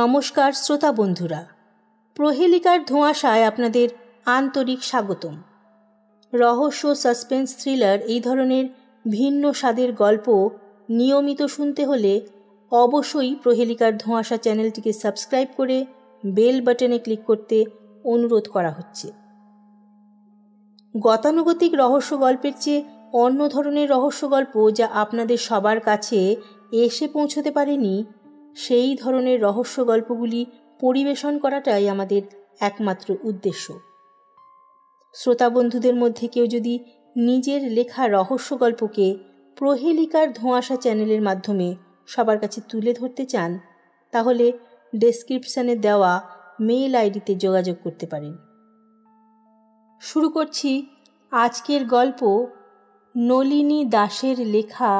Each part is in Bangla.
নমস্কার শ্রোতা বন্ধুরা প্রহেলিকার ধোঁয়াশায় আপনাদের আন্তরিক স্বাগতম রহস্য সাসপেন্স থ্রিলার এই ধরনের ভিন্ন স্বাদের গল্প নিয়মিত শুনতে হলে অবশ্যই প্রহেলিকার ধোঁয়াশা চ্যানেলটিকে সাবস্ক্রাইব করে বেল বাটনে ক্লিক করতে অনুরোধ করা হচ্ছে গতানুগতিক রহস্য গল্পের চেয়ে অন্য ধরনের রহস্য গল্প যা আপনাদের সবার কাছে এসে পৌঁছতে পারেনি সেই ধরনের রহস্য গল্পগুলি পরিবেশন করাটাই আমাদের একমাত্র উদ্দেশ্য শ্রোতা বন্ধুদের মধ্যে কেউ যদি নিজের লেখা রহস্য গল্পকে প্রহেলিকার ধোঁয়াশা চ্যানেলের মাধ্যমে সবার কাছে তুলে ধরতে চান তাহলে ডেসক্রিপশানে দেওয়া মেইল আইডিতে যোগাযোগ করতে পারেন শুরু করছি আজকের গল্প নলিনী দাসের লেখা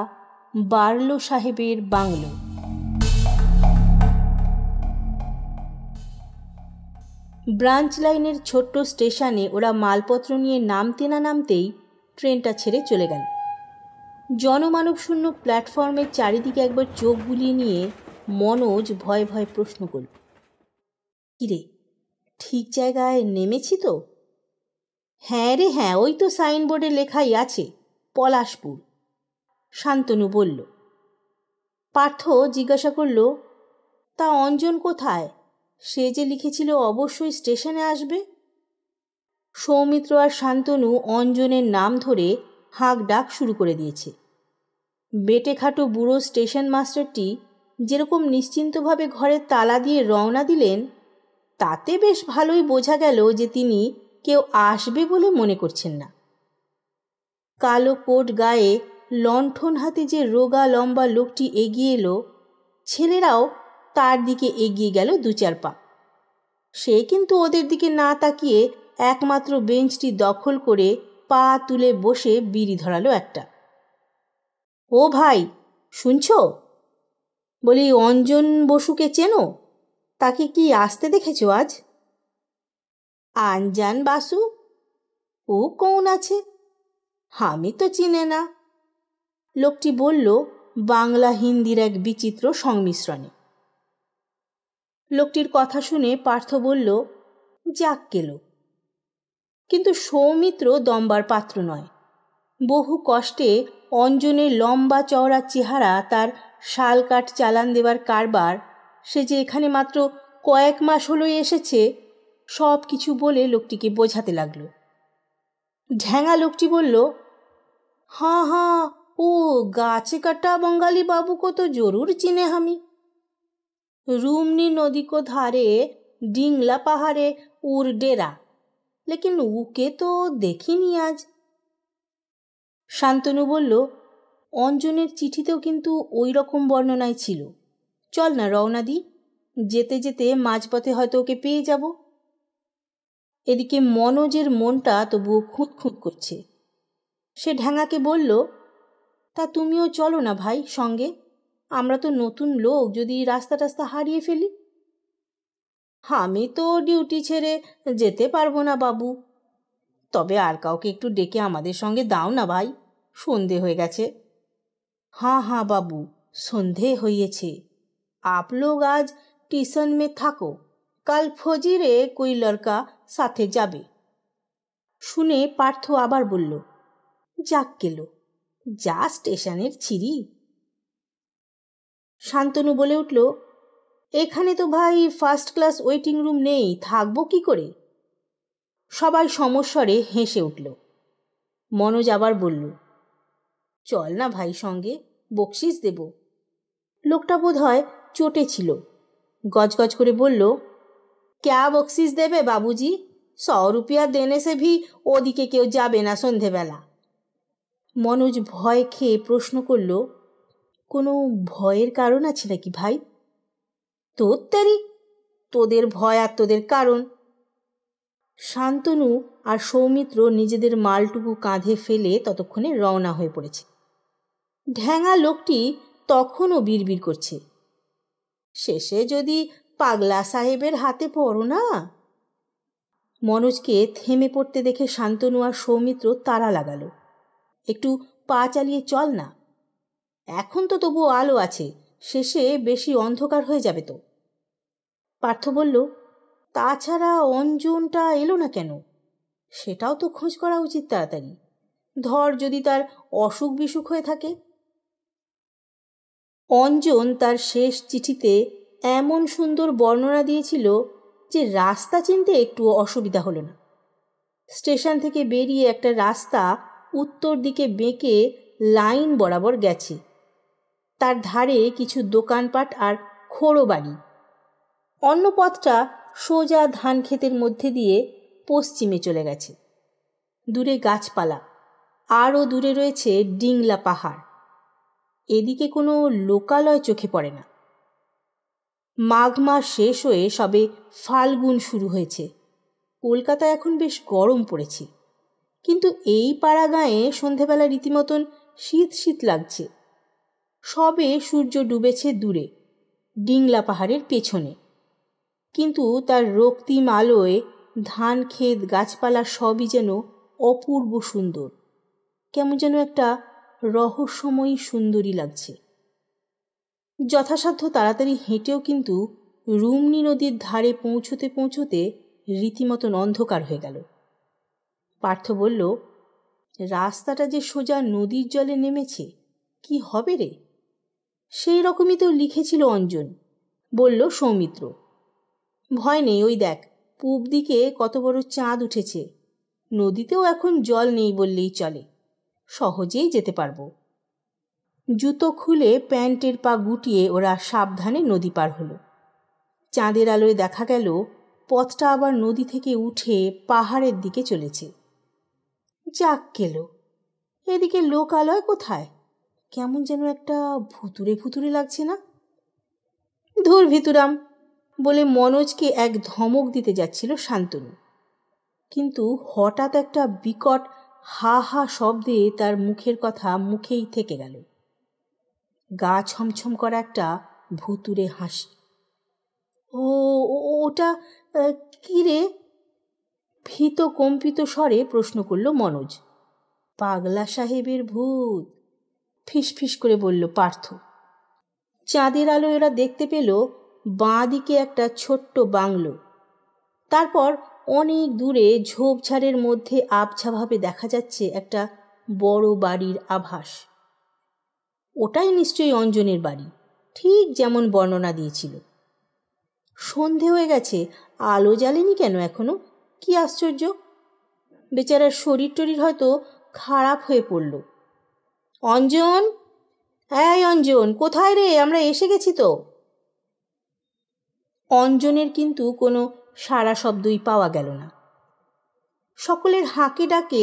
বার্লো সাহেবের বাংলো ব্রাঞ্চ লাইনের ছোট্ট স্টেশনে ওরা মালপত্র নিয়ে নামতে না নামতেই ট্রেনটা ছেড়ে চলে গেল জনমানবশূন্য প্ল্যাটফর্মের চারিদিকে একবার চোখ বুলিয়ে নিয়ে মনোজ ভয় ভয় প্রশ্ন করল কিরে ঠিক জায়গায় নেমেছি তো হ্যাঁ রে হ্যাঁ ওই তো সাইনবোর্ডে লেখাই আছে পলাশপুর শান্তনু বলল পার্থ জিজ্ঞাসা করল তা অঞ্জন কোথায় সে যে লিখেছিল অবশ্যই স্টেশনে আসবে সৌমিত্র আর শান্তনু অঞ্জনের নাম ধরে হাঁক ডাক শুরু করে দিয়েছে বেটেখাটো বুড়ো স্টেশন মাস্টারটি যেরকম নিশ্চিন্তভাবে ঘরে তালা দিয়ে রওনা দিলেন তাতে বেশ ভালোই বোঝা গেল যে তিনি কেউ আসবে বলে মনে করছেন না কালো কোট গায়ে লণ্ঠন হাতে যে রোগা লম্বা লোকটি এগিয়ে এলো ছেলেরাও তার দিকে এগিয়ে গেল দু চার পা সে কিন্তু ওদের দিকে না তাকিয়ে একমাত্র বেঞ্চটি দখল করে পা তুলে বসে বিড়ি ধরালো একটা ও ভাই শুনছ বলি অঞ্জন বসুকে চেনো তাকে কি আসতে দেখেছো আজ আনজান বাসু ও কৌন আছে আমি তো চিনে না লোকটি বলল বাংলা হিন্দির এক বিচিত্র সংমিশ্রণে লোকটির কথা শুনে পার্থ বলল যাক গেল কিন্তু সৌমিত্র দম্বার পাত্র নয় বহু কষ্টে অঞ্জনের লম্বা চওড়া চেহারা তার শাল কাঠ চালান দেবার কারবার সে যে এখানে মাত্র কয়েক মাস হলোই এসেছে সব কিছু বলে লোকটিকে বোঝাতে লাগল ঢ্যাঙা লোকটি বলল হাঁ হাঁ ও গাছে কাটা বঙ্গালী বাবু কত জরুর চিনে আমি রুমনি নদী কো ধারে ডিংলা পাহাড়ে উর ডেরা লেকিন উকে তো দেখিনি আজ শান্তনু বলল অঞ্জনের চিঠিতেও কিন্তু ওই রকম বর্ণনায় ছিল চল না রওনা দি যেতে যেতে মাঝপথে হয়তো ওকে পেয়ে যাব এদিকে মনোজের মনটা তবুও খুঁত খুঁত করছে সে ঢ্যাঙাকে বলল তা তুমিও চলো না ভাই সঙ্গে আমরা তো নতুন লোক যদি রাস্তা টাস্তা হারিয়ে ফেলি আমি তো ডিউটি ছেড়ে যেতে পারবো না বাবু তবে আর কাউকে একটু ডেকে আমাদের সঙ্গে দাও না ভাই সন্ধে হয়ে গেছে হাঁ হাঁ বাবু সন্ধে হইয়েছে আপলোক আজ টিউশন মে থাকো কাল ফজিরে কই লড়কা সাথে যাবে শুনে পার্থ আবার বলল যাক গেল যা স্টেশনের ছিঁড়ি শান্তনু বলে উঠল এখানে তো ভাই ফার্স্ট ক্লাস ওয়েটিং রুম নেই থাকবো কি করে সবাই সমস্বরে হেসে উঠল মনোজ আবার বলল চল না ভাই সঙ্গে বকশিস দেব লোকটা বোধ হয় চটে ছিল গজগজ করে বলল ক্যা বকশিস দেবে বাবুজি স রুপিয়া দেনে সে ভি ওদিকে কেউ যাবে না সন্ধেবেলা মনোজ ভয় খেয়ে প্রশ্ন করলো কোনো ভয়ের কারণ আছে নাকি ভাই তোর তেরি তোদের ভয় আর তোদের কারণ শান্তনু আর সৌমিত্র নিজেদের মালটুকু কাঁধে ফেলে ততক্ষণে রওনা হয়ে পড়েছে ঢ্যাঙা লোকটি তখনও বিড়বিড় করছে শেষে যদি পাগলা সাহেবের হাতে পড়ো না মনোজকে থেমে পড়তে দেখে শান্তনু আর সৌমিত্র তারা লাগালো একটু পা চালিয়ে চল না এখন তো তবুও আলো আছে শেষে বেশি অন্ধকার হয়ে যাবে তো পার্থ বলল তাছাড়া অঞ্জনটা এলো না কেন সেটাও তো খোঁজ করা উচিত তাড়াতাড়ি ধর যদি তার অসুখ বিসুখ হয়ে থাকে অঞ্জন তার শেষ চিঠিতে এমন সুন্দর বর্ণনা দিয়েছিল যে রাস্তা চিনতে একটু অসুবিধা হলো না স্টেশন থেকে বেরিয়ে একটা রাস্তা উত্তর দিকে বেঁকে লাইন বরাবর গেছে তার ধারে কিছু দোকানপাট আর খোড়ো বাড়ি অন্য পথটা সোজা ধান ক্ষেতের মধ্যে দিয়ে পশ্চিমে চলে গেছে দূরে গাছপালা আরও দূরে রয়েছে ডিংলা পাহাড় এদিকে কোনো লোকালয় চোখে পড়ে না মাঘ মাস শেষ হয়ে সবে ফাল্গুন শুরু হয়েছে কলকাতা এখন বেশ গরম পড়েছে কিন্তু এই পাড়া গাঁয়ে সন্ধেবেলা রীতিমতন শীত শীত লাগছে সবে সূর্য ডুবেছে দূরে ডিংলা পাহাড়ের পেছনে কিন্তু তার রক্তিম আলোয় ধান ক্ষেত গাছপালা সবই যেন অপূর্ব সুন্দর কেমন যেন একটা রহস্যময়ী সুন্দরী লাগছে যথাসাধ্য তাড়াতাড়ি হেঁটেও কিন্তু রুমনি নদীর ধারে পৌঁছতে পৌঁছতে রীতিমতন অন্ধকার হয়ে গেল পার্থ বলল রাস্তাটা যে সোজা নদীর জলে নেমেছে কি হবে রে সেই রকমই তো লিখেছিল অঞ্জন বলল সৌমিত্র ভয় নেই ওই দেখ পূব দিকে কত বড় চাঁদ উঠেছে নদীতেও এখন জল নেই বললেই চলে সহজেই যেতে পারবো জুতো খুলে প্যান্টের পা গুটিয়ে ওরা সাবধানে নদী পার হলো চাঁদের আলোয় দেখা গেল পথটা আবার নদী থেকে উঠে পাহাড়ের দিকে চলেছে যাক গেল এদিকে লোকালয় কোথায় কেমন যেন একটা ভুতুরে ভুতুরে লাগছে না ধুর ভিতুরাম বলে মনোজকে এক ধমক দিতে যাচ্ছিল শান্তনু কিন্তু হঠাৎ একটা বিকট হা হা শব্দে তার মুখের কথা মুখেই থেকে গেল গা ছমছম করা একটা ভুতুরে হাসি ও ওটা কিরে রে ভীত কম্পিত স্বরে প্রশ্ন করল মনোজ পাগলা সাহেবের ভূত ফিস ফিস করে বলল পার্থ চাঁদের আলো এরা দেখতে পেল বাঁ দিকে একটা ছোট্ট বাংলো তারপর অনেক দূরে ঝোপঝাড়ের মধ্যে আবছাভাবে দেখা যাচ্ছে একটা বড় বাড়ির আভাস ওটাই নিশ্চয়ই অঞ্জনের বাড়ি ঠিক যেমন বর্ণনা দিয়েছিল সন্ধে হয়ে গেছে আলো জ্বালেনি কেন এখনো কি আশ্চর্য বেচারার শরীর টরীর হয়তো খারাপ হয়ে পড়লো অঞ্জন হ্যাঁ অঞ্জন কোথায় রে আমরা এসে গেছি তো অঞ্জনের কিন্তু কোনো সারা শব্দই পাওয়া গেল না সকলের হাঁকে ডাকে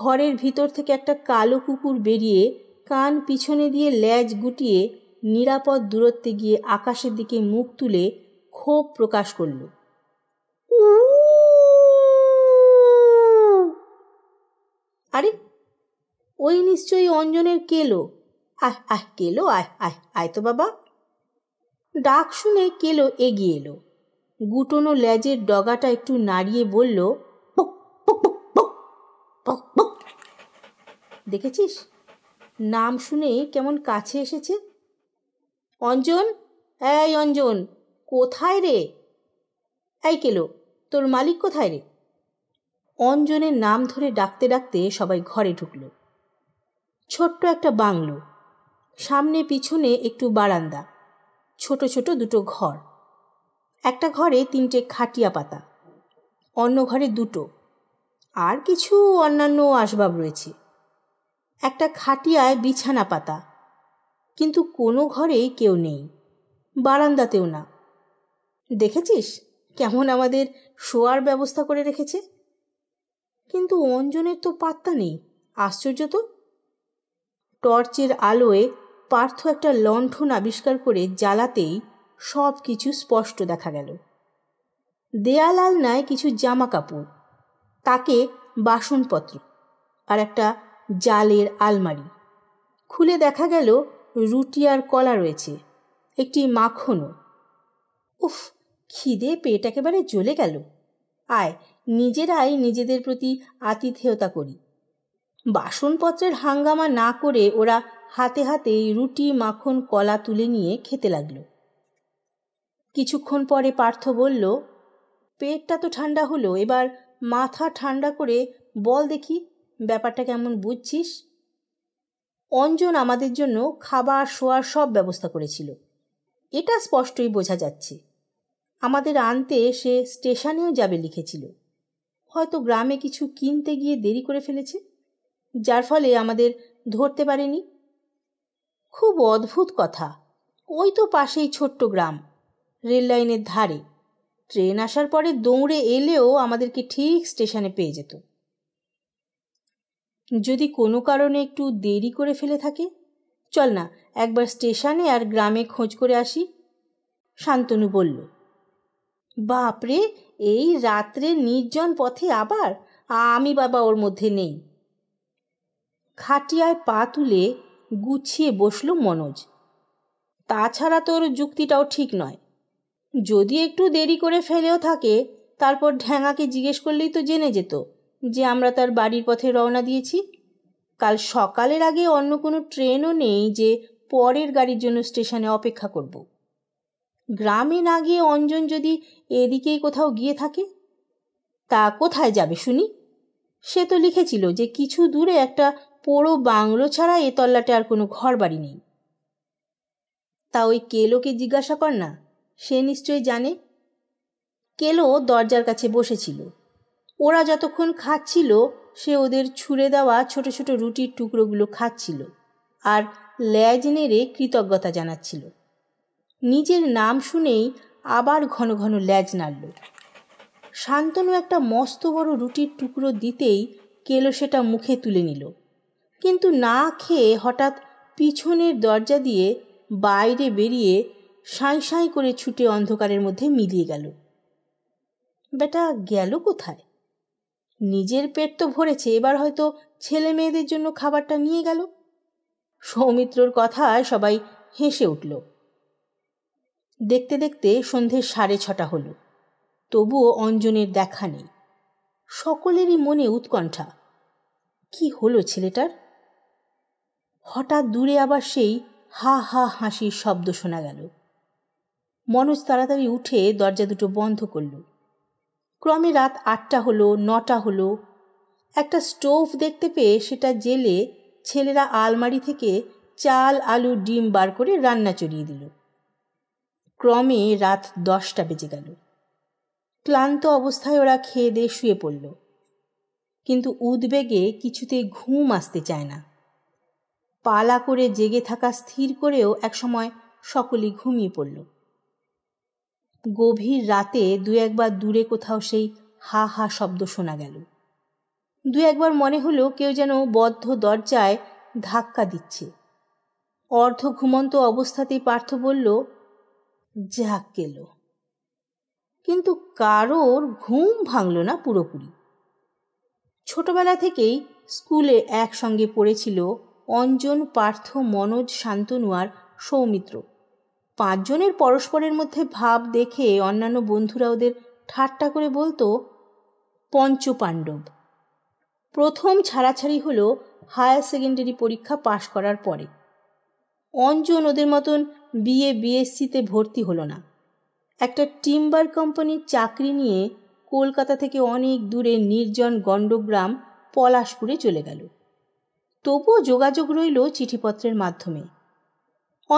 ঘরের ভিতর থেকে একটা কালো কুকুর বেরিয়ে কান পিছনে দিয়ে ল্যাজ গুটিয়ে নিরাপদ দূরত্বে গিয়ে আকাশের দিকে মুখ তুলে ক্ষোভ প্রকাশ করল আরে ওই নিশ্চয়ই অঞ্জনের কেলো আহ আহ কেলো আহ আহ আয় তো বাবা ডাক শুনে কেলো এগিয়ে এলো গুটোনো লেজের ডগাটা একটু নাড়িয়ে বলল দেখেছিস নাম শুনে কেমন কাছে এসেছে অঞ্জন এই অঞ্জন কোথায় রে এই কেলো তোর মালিক কোথায় রে অঞ্জনের নাম ধরে ডাকতে ডাকতে সবাই ঘরে ঢুকলো ছোট্ট একটা বাংলো সামনে পিছনে একটু বারান্দা ছোট ছোট দুটো ঘর একটা ঘরে তিনটে খাটিয়া পাতা অন্য ঘরে দুটো আর কিছু অন্যান্য আসবাব রয়েছে একটা খাটিয়ায় বিছানা পাতা কিন্তু কোনো ঘরেই কেউ নেই বারান্দাতেও না দেখেছিস কেমন আমাদের শোয়ার ব্যবস্থা করে রেখেছে কিন্তু অঞ্জনের তো পাত্তা নেই আশ্চর্য তো টর্চের আলোয় পার্থ একটা লণ্ঠন আবিষ্কার করে জ্বালাতেই সব কিছু স্পষ্ট দেখা গেল দেয়াল আলনায় কিছু জামা কাপড় তাকে বাসনপত্র আর একটা জালের আলমারি খুলে দেখা গেল রুটি আর কলা রয়েছে একটি মাখনও উফ খিদে পেট একেবারে জ্বলে গেল আয় নিজেরাই নিজেদের প্রতি আতিথেয়তা করি বাসনপত্রের হাঙ্গামা না করে ওরা হাতে হাতে রুটি মাখন কলা তুলে নিয়ে খেতে লাগলো কিছুক্ষণ পরে পার্থ বলল পেটটা তো ঠান্ডা হলো এবার মাথা ঠান্ডা করে বল দেখি ব্যাপারটা কেমন বুঝছিস অঞ্জন আমাদের জন্য খাবার শোয়ার সব ব্যবস্থা করেছিল এটা স্পষ্টই বোঝা যাচ্ছে আমাদের আনতে সে স্টেশনেও যাবে লিখেছিল হয়তো গ্রামে কিছু কিনতে গিয়ে দেরি করে ফেলেছে যার ফলে আমাদের ধরতে পারেনি খুব অদ্ভুত কথা ওই তো পাশেই ছোট্ট গ্রাম রেললাইনের ধারে ট্রেন আসার পরে দৌড়ে এলেও আমাদেরকে ঠিক স্টেশনে পেয়ে যেত যদি কোনো কারণে একটু দেরি করে ফেলে থাকে চল না একবার স্টেশনে আর গ্রামে খোঁজ করে আসি শান্তনু বলল বাপরে এই রাত্রে নির্জন পথে আবার আমি বাবা ওর মধ্যে নেই খাটিয়ায় পা তুলে গুছিয়ে বসল মনোজ তাছাড়া তোর যুক্তিটাও ঠিক নয় যদি একটু দেরি করে ফেলেও থাকে তারপর ঢ্যাঙাকে জিজ্ঞেস করলেই তো জেনে যেত যে আমরা তার বাড়ির পথে রওনা দিয়েছি কাল সকালের আগে অন্য কোনো ট্রেনও নেই যে পরের গাড়ির জন্য স্টেশনে অপেক্ষা করব গ্রামে না গিয়ে অঞ্জন যদি এদিকেই কোথাও গিয়ে থাকে তা কোথায় যাবে শুনি সে তো লিখেছিল যে কিছু দূরে একটা পোড়ো বাংলো ছাড়া এ তল্লাটে আর কোনো ঘর বাড়ি নেই তা ওই কেলোকে জিজ্ঞাসা কর না সে নিশ্চয়ই জানে কেলো দরজার কাছে বসেছিল ওরা যতক্ষণ খাচ্ছিল সে ওদের ছুঁড়ে দেওয়া ছোট ছোট রুটির টুকরোগুলো খাচ্ছিল আর ল্যাজ নেড়ে কৃতজ্ঞতা জানাচ্ছিল নিজের নাম শুনেই আবার ঘন ঘন ল্যাজ নাড়ল শান্তনু একটা মস্ত বড় রুটির টুকরো দিতেই কেলো সেটা মুখে তুলে নিল কিন্তু না খেয়ে হঠাৎ পিছনের দরজা দিয়ে বাইরে বেরিয়ে সাঁই সাঁই করে ছুটে অন্ধকারের মধ্যে মিলিয়ে গেল বেটা গেল কোথায় নিজের পেট তো ভরেছে এবার হয়তো ছেলে মেয়েদের জন্য খাবারটা নিয়ে গেল সৌমিত্রর কথায় সবাই হেসে উঠল দেখতে দেখতে সন্ধে সাড়ে ছটা হলো তবুও অঞ্জনের দেখা নেই সকলেরই মনে উৎকণ্ঠা কি হলো ছেলেটার হঠাৎ দূরে আবার সেই হা হা হাসির শব্দ শোনা গেল মনোজ তাড়াতাড়ি উঠে দরজা দুটো বন্ধ করল ক্রমে রাত আটটা হলো নটা হলো একটা স্টোভ দেখতে পেয়ে সেটা জেলে ছেলেরা আলমারি থেকে চাল আলু ডিম বার করে রান্না চড়িয়ে দিল ক্রমে রাত দশটা বেজে গেল ক্লান্ত অবস্থায় ওরা খেয়ে দিয়ে শুয়ে পড়ল কিন্তু উদ্বেগে কিছুতে ঘুম আসতে চায় না পালা করে জেগে থাকা স্থির করেও একসময় সকলেই ঘুমিয়ে পড়ল গভীর রাতে দু একবার দূরে কোথাও সেই হা হা শব্দ শোনা গেল দু একবার মনে হলো কেউ যেন বদ্ধ দরজায় ধাক্কা দিচ্ছে অর্ধ ঘুমন্ত অবস্থাতেই পার্থ বলল যাক গেল কিন্তু কারোর ঘুম ভাঙল না পুরোপুরি ছোটবেলা থেকেই স্কুলে একসঙ্গে পড়েছিল অঞ্জন পার্থ মনোজ শান্তনু আর সৌমিত্র পাঁচজনের পরস্পরের মধ্যে ভাব দেখে অন্যান্য বন্ধুরা ওদের ঠাট্টা করে বলতো পঞ্চপাণ্ডব প্রথম ছাড়াছাড়ি হল হায়ার সেকেন্ডারি পরীক্ষা পাশ করার পরে অঞ্জন ওদের মতন বিএ বিএসসিতে ভর্তি হলো না একটা টিম্বার কোম্পানির চাকরি নিয়ে কলকাতা থেকে অনেক দূরে নির্জন গণ্ডগ্রাম পলাশপুরে চলে গেল তবুও যোগাযোগ রইল চিঠিপত্রের মাধ্যমে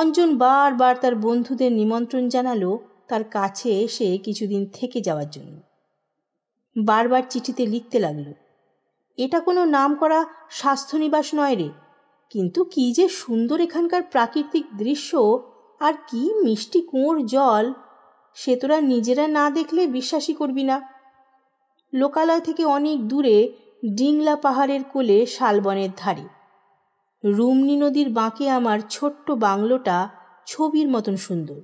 অঞ্জন বারবার তার বন্ধুদের নিমন্ত্রণ জানালো তার কাছে এসে কিছুদিন থেকে যাওয়ার জন্য বারবার চিঠিতে লিখতে লাগলো এটা কোনো নাম করা স্বাস্থ্যনিবাস নয় রে কিন্তু কি যে সুন্দর এখানকার প্রাকৃতিক দৃশ্য আর কি মিষ্টি কুঁয়োর জল সে তোরা নিজেরা না দেখলে বিশ্বাসই করবি না লোকালয় থেকে অনেক দূরে ডিংলা পাহাড়ের কোলে শালবনের ধারে রুমনি নদীর বাঁকে আমার ছোট্ট বাংলোটা ছবির মতন সুন্দর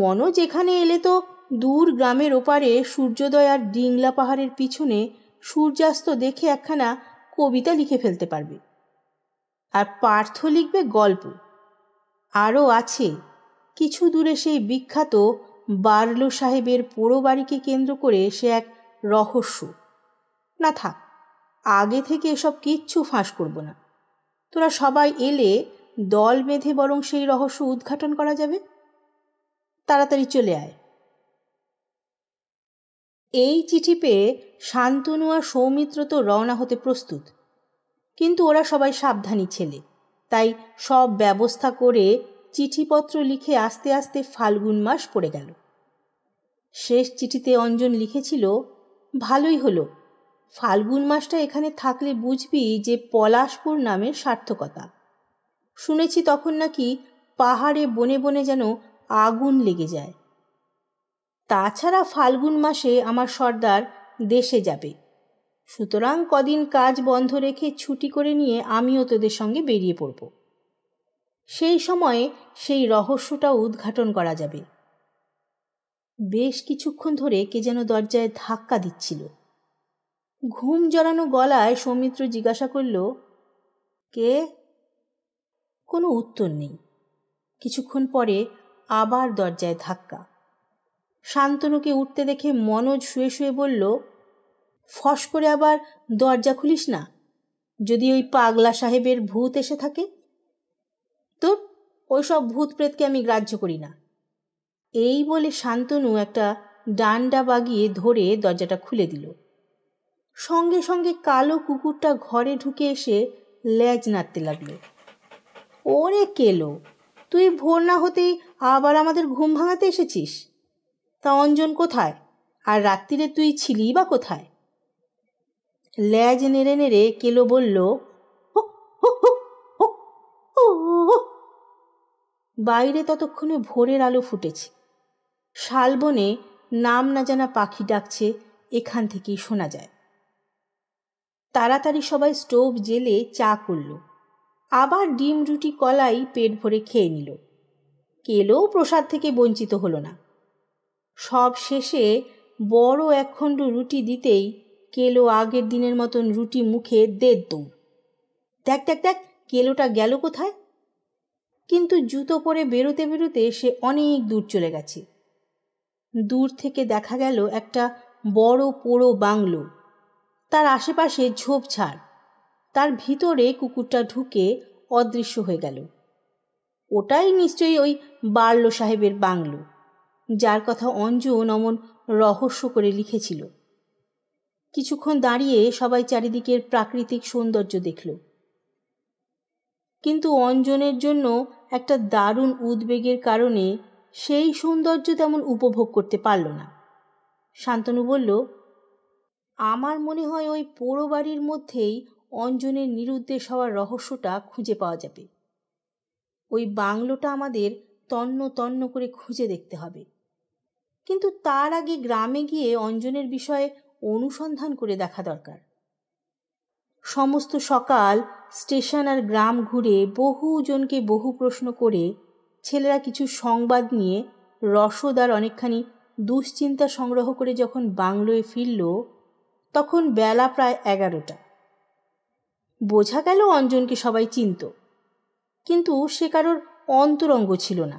মনোজ এখানে এলে তো দূর গ্রামের ওপারে সূর্যোদয় আর ডিংলা পাহাড়ের পিছনে সূর্যাস্ত দেখে একখানা কবিতা লিখে ফেলতে পারবে আর পার্থ লিখবে গল্প আরও আছে কিছু দূরে সেই বিখ্যাত বার্লো সাহেবের পোড়ো বাড়িকে কেন্দ্র করে সে এক রহস্য না থাক আগে থেকে এসব কিচ্ছু ফাঁস করব না তোরা সবাই এলে দল বেঁধে বরং সেই রহস্য উদ্ঘাটন করা যাবে তাড়াতাড়ি চলে আয় এই চিঠি পেয়ে শান্তনু আর সৌমিত্র তো রওনা হতে প্রস্তুত কিন্তু ওরা সবাই সাবধানী ছেলে তাই সব ব্যবস্থা করে চিঠিপত্র লিখে আস্তে আস্তে ফাল্গুন মাস পড়ে গেল শেষ চিঠিতে অঞ্জন লিখেছিল ভালোই হলো ফাল্গুন মাসটা এখানে থাকলে বুঝবি যে পলাশপুর নামের সার্থকতা শুনেছি তখন নাকি পাহাড়ে বনে বনে যেন আগুন লেগে যায় তাছাড়া ফাল্গুন মাসে আমার সর্দার দেশে যাবে সুতরাং কদিন কাজ বন্ধ রেখে ছুটি করে নিয়ে আমিও তোদের সঙ্গে বেরিয়ে পড়ব সেই সময়ে সেই রহস্যটা উদ্ঘাটন করা যাবে বেশ কিছুক্ষণ ধরে কে যেন দরজায় ধাক্কা দিচ্ছিল ঘুম জড়ানো গলায় সৌমিত্র জিজ্ঞাসা করল কে কোনো উত্তর নেই কিছুক্ষণ পরে আবার দরজায় ধাক্কা শান্তনুকে উঠতে দেখে মনোজ শুয়ে শুয়ে বলল ফস করে আবার দরজা খুলিস না যদি ওই পাগলা সাহেবের ভূত এসে থাকে ওই ওইসব ভূত প্রেতকে আমি গ্রাহ্য করি না এই বলে শান্তনু একটা ডান্ডা বাগিয়ে ধরে দরজাটা খুলে দিল সঙ্গে সঙ্গে কালো কুকুরটা ঘরে ঢুকে এসে ল্যাজ নাড়তে লাগলো ওরে কেলো তুই ভোর না হতেই আবার আমাদের ঘুম ভাঙাতে এসেছিস তা অঞ্জন কোথায় আর রাত্রিরে তুই ছিলি বা কোথায় ল্যাজ নেড়ে নেড়ে কেলো বলল বাইরে ততক্ষণে ভোরের আলো ফুটেছে শালবনে নাম না জানা পাখি ডাকছে এখান থেকেই শোনা যায় তাড়াতাড়ি সবাই স্টোভ জেলে চা করল আবার ডিম রুটি কলাই পেট ভরে খেয়ে নিল কেলেও প্রসাদ থেকে বঞ্চিত হলো না সব শেষে বড় একখণ্ড রুটি দিতেই কেলো আগের দিনের মতন রুটি মুখে দেড় দৌড় দেখ দেখ দেখ কেলোটা গেল কোথায় কিন্তু জুতো পরে বেরোতে বেরোতে সে অনেক দূর চলে গেছে দূর থেকে দেখা গেল একটা বড় পোড়ো বাংলো তার আশেপাশে ঝোপঝাড় তার ভিতরে কুকুরটা ঢুকে অদৃশ্য হয়ে গেল ওটাই নিশ্চয়ই ওই বার্ল সাহেবের বাংলো যার কথা অঞ্জু নমন রহস্য করে লিখেছিল কিছুক্ষণ দাঁড়িয়ে সবাই চারিদিকের প্রাকৃতিক সৌন্দর্য দেখল কিন্তু অঞ্জনের জন্য একটা দারুণ উদ্বেগের কারণে সেই সৌন্দর্য তেমন উপভোগ করতে পারল না শান্তনু বলল আমার মনে হয় ওই পোড়ো বাড়ির মধ্যেই অঞ্জনের নিরুদ্দেশ হওয়ার রহস্যটা খুঁজে পাওয়া যাবে ওই বাংলোটা আমাদের তন্ন তন্ন করে খুঁজে দেখতে হবে কিন্তু তার আগে গ্রামে গিয়ে অঞ্জনের বিষয়ে অনুসন্ধান করে দেখা দরকার সমস্ত সকাল স্টেশন আর গ্রাম ঘুরে বহুজনকে বহু প্রশ্ন করে ছেলেরা কিছু সংবাদ নিয়ে রসদ আর অনেকখানি দুশ্চিন্তা সংগ্রহ করে যখন বাংলোয় ফিরল তখন বেলা প্রায় এগারোটা বোঝা গেল অঞ্জনকে সবাই চিনত কিন্তু সে কারোর অন্তরঙ্গ ছিল না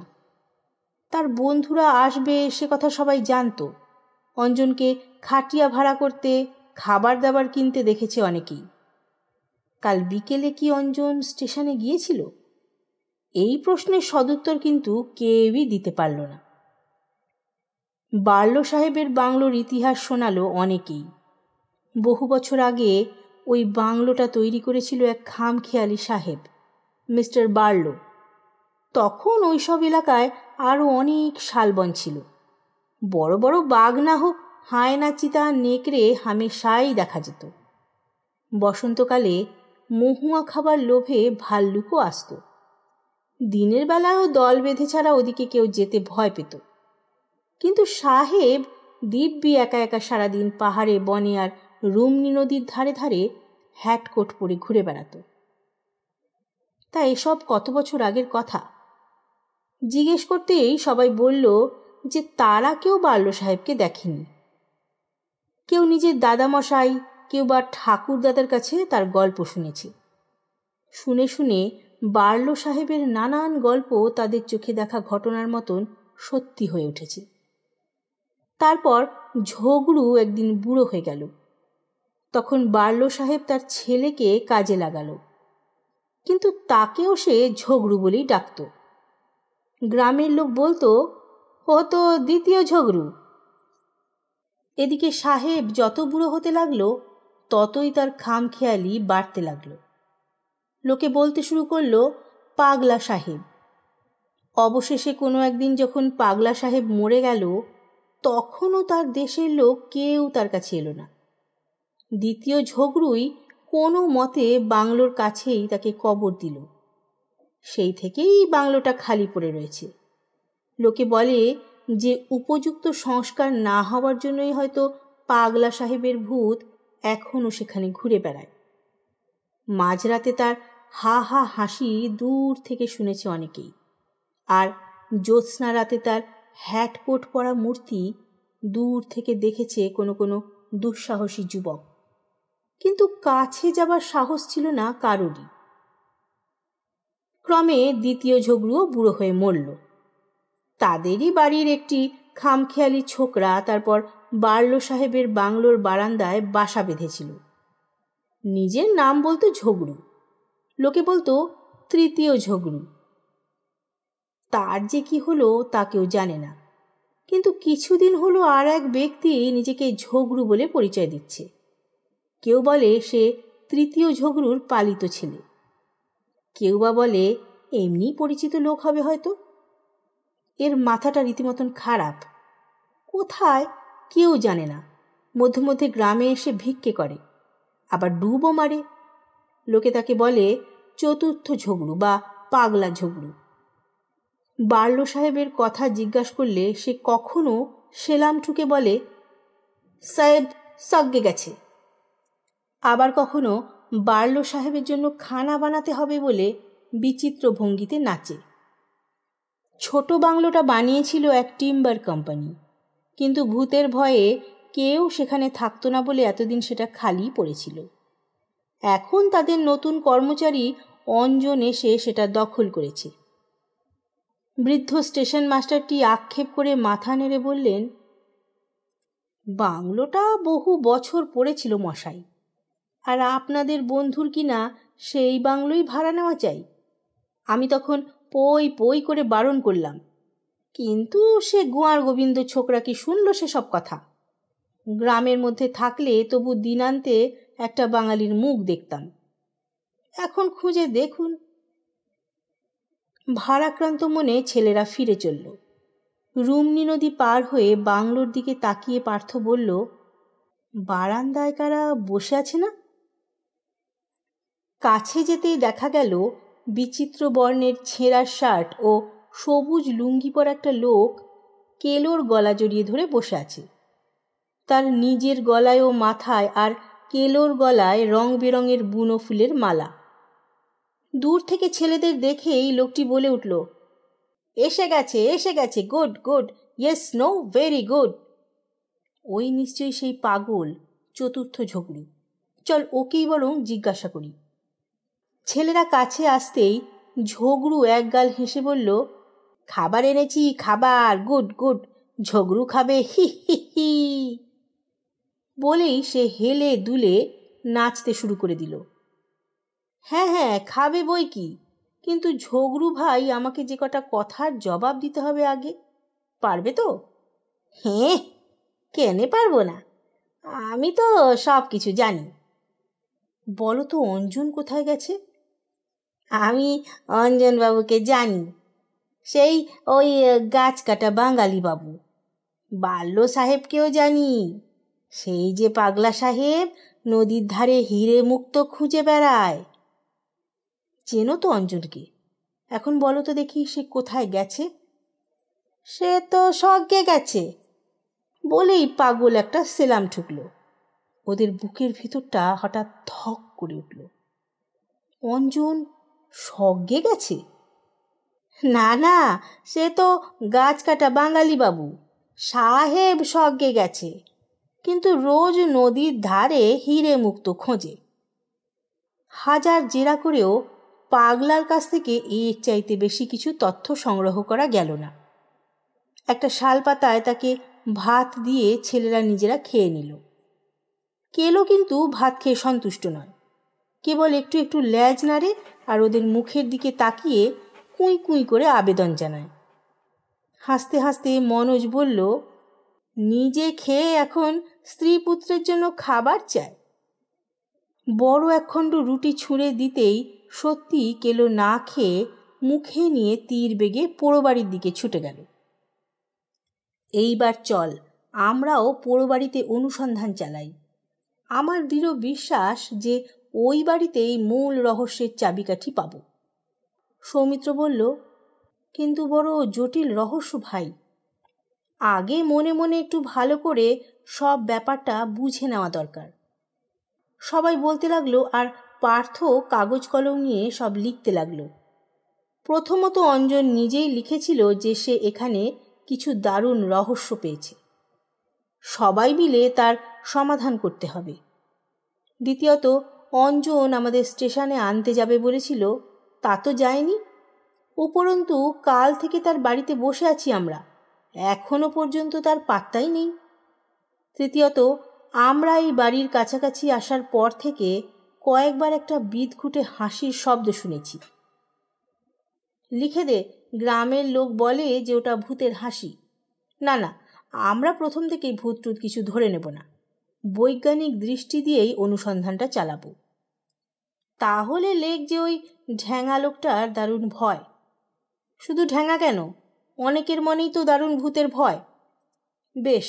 তার বন্ধুরা আসবে সে কথা সবাই জানত অঞ্জনকে খাটিয়া ভাড়া করতে খাবার দাবার কিনতে দেখেছে অনেকেই কাল বিকেলে কি অঞ্জন স্টেশনে গিয়েছিল এই প্রশ্নের সদুত্তর কিন্তু কেউই দিতে পারল না বাল্য সাহেবের বাংলোর ইতিহাস শোনালো অনেকেই বহু বছর আগে ওই বাংলোটা তৈরি করেছিল এক খামখেয়ালি সাহেব মিস্টার বার্লো তখন ওই সব এলাকায় আরও অনেক শালবন ছিল বড় বড় বাঘ না হোক হায়না চিতা নেকড়ে হামেশাই দেখা যেত বসন্তকালে মহুয়া খাবার লোভে ভাল্লুকও আসত দিনের বেলায়ও দল বেঁধে ছাড়া ওদিকে কেউ যেতে ভয় পেত কিন্তু সাহেব দিব্যি একা একা সারাদিন পাহাড়ে বনে আর রুমনি নদীর ধারে ধারে হ্যাট কোট পরে ঘুরে বেড়াত তা এসব কত বছর আগের কথা জিজ্ঞেস করতেই সবাই বলল যে তারা কেউ বাল্য সাহেবকে দেখেনি কেউ নিজের দাদামশাই কেউ বা ঠাকুরদাদার কাছে তার গল্প শুনেছে শুনে শুনে বার্ল সাহেবের নানান গল্প তাদের চোখে দেখা ঘটনার মতন সত্যি হয়ে উঠেছে তারপর ঝগড়ু একদিন বুড়ো হয়ে গেল তখন বার্লো সাহেব তার ছেলেকে কাজে লাগালো কিন্তু তাকেও সে ঝগড়ু বলেই ডাকত গ্রামের লোক বলতো ও তো দ্বিতীয় ঝগড়ু এদিকে সাহেব যত বুড়ো হতে লাগলো ততই তার খাম খেয়ালি বাড়তে লাগলো লোকে বলতে শুরু করলো পাগলা সাহেব অবশেষে কোনো একদিন যখন পাগলা সাহেব মরে গেল তখনও তার দেশের লোক কেউ তার কাছে এলো না দ্বিতীয় ঝগড়ুই কোনো মতে বাংলোর কাছেই তাকে কবর দিল সেই থেকেই বাংলোটা খালি পড়ে রয়েছে লোকে বলে যে উপযুক্ত সংস্কার না হওয়ার জন্যই হয়তো পাগলা সাহেবের ভূত এখনও সেখানে ঘুরে বেড়ায় মাঝরাতে তার হা হা হাসি দূর থেকে শুনেছে অনেকেই আর জ্যোৎস্না রাতে তার হ্যাটপোট পরা মূর্তি দূর থেকে দেখেছে কোনো কোনো দুঃসাহসী যুবক কিন্তু কাছে যাবার সাহস ছিল না কারুরই ক্রমে দ্বিতীয় ঝগড়ুও বুড়ো হয়ে মরল তাদেরই বাড়ির একটি খামখেয়ালি ছোকরা তারপর বার্লো সাহেবের বাংলোর বারান্দায় বাসা বেঁধেছিল নিজের নাম বলতো ঝগড়ু লোকে বলতো তৃতীয় ঝগড়ু তার যে কি হলো তা কেউ জানে না কিন্তু কিছুদিন হলো আর এক ব্যক্তি নিজেকে ঝগড়ু বলে পরিচয় দিচ্ছে কেউ বলে সে তৃতীয় ঝগড়ুর পালিত ছেলে কেউ বা বলে এমনি পরিচিত লোক হবে হয়তো এর মাথাটা রীতিমতন খারাপ কোথায় কেউ জানে না মধ্যে মধ্যে গ্রামে এসে ভিক্ষে করে আবার ডুবও মারে লোকে তাকে বলে চতুর্থ ঝগড়ু বা পাগলা ঝগড়ু বার্লো সাহেবের কথা জিজ্ঞাসা করলে সে কখনো সেলাম ঠুকে বলে সাহেব সগ্গে গেছে আবার কখনো বার্লো সাহেবের জন্য খানা বানাতে হবে বলে বিচিত্র ভঙ্গিতে নাচে ছোট বাংলোটা বানিয়েছিল এক টিম্বার কোম্পানি কিন্তু ভূতের ভয়ে কেউ সেখানে থাকতো না বলে এতদিন সেটা খালি পড়েছিল এখন তাদের নতুন কর্মচারী অঞ্জন এসে সেটা দখল করেছে বৃদ্ধ স্টেশন মাস্টারটি আক্ষেপ করে মাথা নেড়ে বললেন বাংলোটা বহু বছর পড়েছিল মশাই আর আপনাদের বন্ধুর কিনা সেই বাংলোই ভাড়া নেওয়া চাই আমি তখন পই পই করে বারণ করলাম কিন্তু সে গোয়ার গোবিন্দ ছোকরা কি শুনল সেসব কথা গ্রামের মধ্যে থাকলে তবু দিনান্তে একটা বাঙালির মুখ দেখতাম এখন খুঁজে দেখুন ভারাক্রান্ত মনে ছেলেরা ফিরে চলল রুমনি নদী পার হয়ে বাংলোর দিকে তাকিয়ে পার্থ বলল বারান্দায় কারা বসে আছে না কাছে যেতেই দেখা গেল বিচিত্র বর্ণের ছেঁড়া শার্ট ও সবুজ লুঙ্গি পরা একটা লোক কেলোর গলা জড়িয়ে ধরে বসে আছে তার নিজের গলায় ও মাথায় আর কেলোর গলায় রং বেরঙের বুনো ফুলের মালা দূর থেকে ছেলেদের দেখেই লোকটি বলে উঠল এসে গেছে এসে গেছে good good yes no very good ওই নিশ্চয়ই সেই পাগল চতুর্থ ঝগড়ি চল ওকেই বরং জিজ্ঞাসা করি ছেলেরা কাছে আসতেই ঝগড়ু একগাল হেসে বলল খাবার এনেছি খাবার গুড গুড ঝগড়ু খাবে হি হি হি বলেই সে হেলে দুলে নাচতে শুরু করে দিল হ্যাঁ হ্যাঁ খাবে বই কি কিন্তু ঝগড়ু ভাই আমাকে যে কটা কথার জবাব দিতে হবে আগে পারবে তো হ্যাঁ কেনে পারবো না আমি তো সব কিছু জানি বলো তো অঞ্জন কোথায় গেছে আমি অঞ্জনবাবুকে জানি সেই ওই গাছ কাটা বাঙালি বাবু বাল্য সাহেবকেও জানি সেই যে পাগলা সাহেব নদীর ধারে হিরে মুক্ত খুঁজে বেড়ায় চেনো তো অঞ্জনকে এখন বলো তো দেখি সে কোথায় গেছে সে তো স্বজ্ঞে গেছে বলেই পাগল একটা সেলাম ঠুকলো ওদের বুকের ভিতরটা হঠাৎ ধক করে উঠল অঞ্জন স্বর্গে গেছে না না সে তো গাছ কাটা বাঙালি বাবু সাহেব স্বর্গে গেছে কিন্তু রোজ নদীর ধারে হিরে মুক্ত খোঁজে হাজার জেরা করেও পাগলার কাছ থেকে এর চাইতে বেশি কিছু তথ্য সংগ্রহ করা গেল না একটা শাল পাতায় তাকে ভাত দিয়ে ছেলেরা নিজেরা খেয়ে নিল কেলো কিন্তু ভাত খেয়ে সন্তুষ্ট নয় কেবল একটু একটু ল্যাজ নাড়ে আর ওদের মুখের দিকে তাকিয়ে কুঁই কুঁই করে আবেদন জানায় হাসতে হাসতে মনোজ বলল নিজে খেয়ে এখন স্ত্রী পুত্রের জন্য খাবার চায় বড় একখণ্ড রুটি ছুঁড়ে দিতেই সত্যি কেলো না খেয়ে মুখে নিয়ে তীর বেগে পোড়োবাড়ির দিকে ছুটে গেল এইবার চল আমরাও পোড়োবাড়িতে অনুসন্ধান চালাই আমার দৃঢ় বিশ্বাস যে ওই বাড়িতেই মূল রহস্যের চাবিকাঠি পাব সৌমিত্র বলল কিন্তু বড় জটিল রহস্য ভাই আগে মনে মনে একটু ভালো করে সব ব্যাপারটা বুঝে নেওয়া দরকার সবাই বলতে লাগলো আর পার্থ কাগজ কলম নিয়ে সব লিখতে লাগলো প্রথমত অঞ্জন নিজেই লিখেছিল যে সে এখানে কিছু দারুণ রহস্য পেয়েছে সবাই মিলে তার সমাধান করতে হবে দ্বিতীয়ত অঞ্জন আমাদের স্টেশনে আনতে যাবে বলেছিল তা তো যায়নি উপরন্তু কাল থেকে তার বাড়িতে বসে আছি আমরা এখনও পর্যন্ত তার পাত্তাই নেই তৃতীয়ত আমরা এই বাড়ির কাছাকাছি আসার পর থেকে কয়েকবার একটা খুঁটে হাসির শব্দ শুনেছি লিখে দে গ্রামের লোক বলে যে ওটা ভূতের হাসি না না আমরা প্রথম থেকেই ভূত টুত কিছু ধরে নেব না বৈজ্ঞানিক দৃষ্টি দিয়েই অনুসন্ধানটা চালাবো তাহলে লেক যে ওই ঢ্যাঙা লোকটার দারুণ ভয় শুধু ঢ্যাঙা কেন অনেকের মনেই তো দারুণ ভূতের ভয় বেশ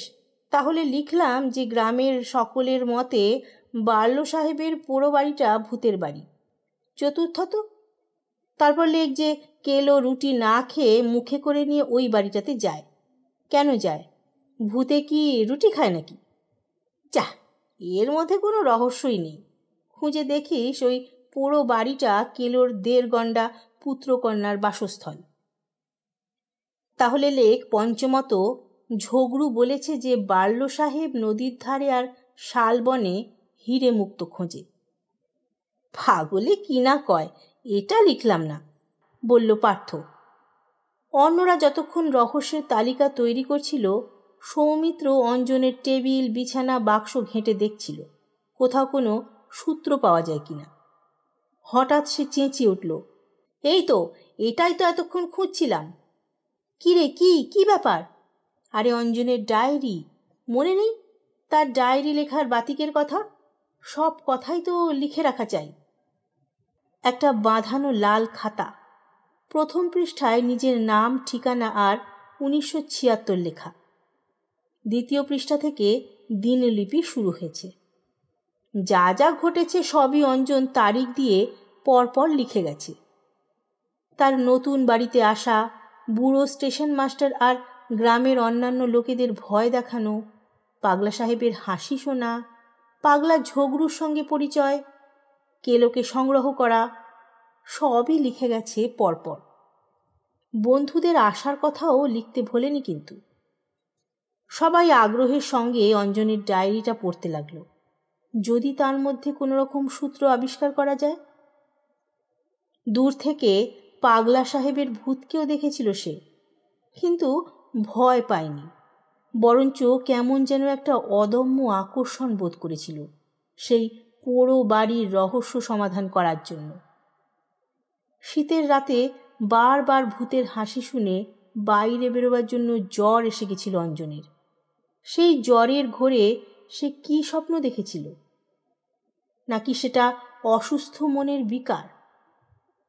তাহলে লিখলাম যে গ্রামের সকলের মতে বার্ল সাহেবের পোড়ো বাড়িটা ভূতের বাড়ি চতুর্থত তারপর লেখ যে কেলো রুটি না খেয়ে মুখে করে নিয়ে ওই বাড়িটাতে যায় কেন যায় ভূতে কি রুটি খায় নাকি যা এর মধ্যে কোনো রহস্যই নেই খুঁজে দেখিস ওই পুরো বাড়িটা কেলোর দেড় গণ্ডা পুত্রকন্যার বাসস্থল তাহলে লেক পঞ্চমত ঝগড়ু বলেছে যে বার্লো সাহেব নদীর ধারে আর শালবনে হিরে মুক্ত খোঁজে ফাগলে কি না কয় এটা লিখলাম না বলল পার্থ অন্যরা যতক্ষণ রহস্যের তালিকা তৈরি করছিল সৌমিত্র অঞ্জনের টেবিল বিছানা বাক্স ঘেঁটে দেখছিল কোথাও কোনো সূত্র পাওয়া যায় কিনা হঠাৎ সে চেঁচিয়ে উঠল এই তো এটাই তো এতক্ষণ খুঁজছিলাম কী রে কী কী ব্যাপার আরে অঞ্জনের ডায়েরি মনে নেই তার ডায়েরি লেখার বাতিকের কথা সব কথাই তো লিখে রাখা চাই একটা বাঁধানো লাল খাতা প্রথম পৃষ্ঠায় নিজের নাম ঠিকানা আর উনিশশো লেখা দ্বিতীয় পৃষ্ঠা থেকে দিনলিপি শুরু হয়েছে যা যা ঘটেছে সবই অঞ্জন তারিখ দিয়ে পরপর লিখে গেছে তার নতুন বাড়িতে আসা বুড়ো স্টেশন মাস্টার আর গ্রামের অন্যান্য লোকেদের ভয় দেখানো পাগলা সাহেবের হাসি শোনা পাগলা ঝগড়ুর সঙ্গে পরিচয় কেলোকে সংগ্রহ করা সবই লিখে গেছে পরপর বন্ধুদের আসার কথাও লিখতে ভোলেনি কিন্তু সবাই আগ্রহের সঙ্গে অঞ্জনের ডায়েরিটা পড়তে লাগলো যদি তার মধ্যে কোনো রকম সূত্র আবিষ্কার করা যায় দূর থেকে পাগলা সাহেবের ভূতকেও দেখেছিল সে কিন্তু ভয় পায়নি বরঞ্চ কেমন যেন একটা অদম্য আকর্ষণ বোধ করেছিল সেই পোড়ো বাড়ির রহস্য সমাধান করার জন্য শীতের রাতে বারবার ভূতের হাসি শুনে বাইরে বেরোবার জন্য জ্বর এসে গেছিল অঞ্জনের সেই জ্বরের ঘোরে সে কি স্বপ্ন দেখেছিল নাকি সেটা অসুস্থ মনের বিকার